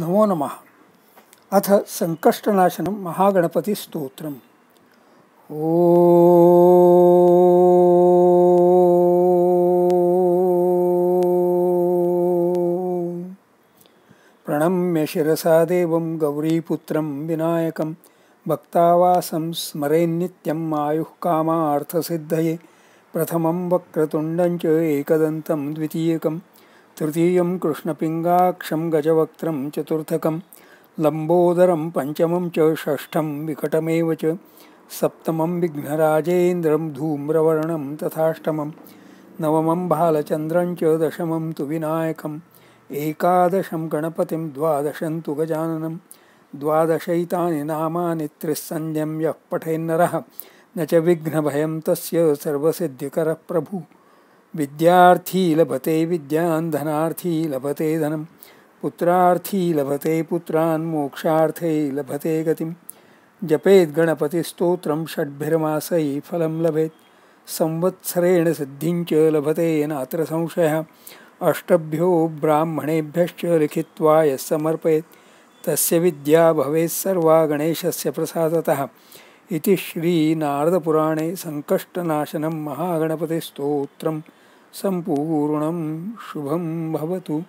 नमो नम अथ संकनाशन महागणपतिस्तोत्रम् ओ प्रणम्य शिसा देवं गौरीपुत्रं विनायकं भक्तावासं स्मरेन्नित्यम् आयुः कामार्थसिद्धये प्रथमं वक्रतुण्डं च एकदन्तं तृतीयं कृष्णपिङ्गाक्षं गजवक्त्रं चतुर्थकं लम्बोदरं पञ्चमं च षष्ठं विकटमेव च सप्तमं विघ्नराजेन्द्रं धूम्रवर्णं तथाष्टमं नवमं बालचन्द्रं च दशमं तु विनायकम् एकादशं गणपतिं द्वादशं तु गजाननं द्वादशैतानि नामानि त्रिस्सन्ध्यं यः पठेन्नरः न च विघ्नभयं तस्य सर्वसिद्धिकरः प्रभुः विद्यार्थी लभते विद्यान् धनार्थी लभते धनं पुत्रार्थी लभते पुत्रान् मोक्षार्थे लभते गतिं जपेत् गणपतिस्तोत्रं षड्भिर्मासैः फलं लभेत् संवत्सरेण सिद्धिञ्च लभते नात्र संशयः अष्टभ्यो ब्राह्मणेभ्यश्च लिखित्वा यः समर्पयेत् तस्य विद्या सर्वा गणेशस्य प्रसादतः इति श्रीनारदपुराणे सङ्कष्टनाशनं महागणपतिस्तोत्रम् सम्पूर्णं शुभं भवतु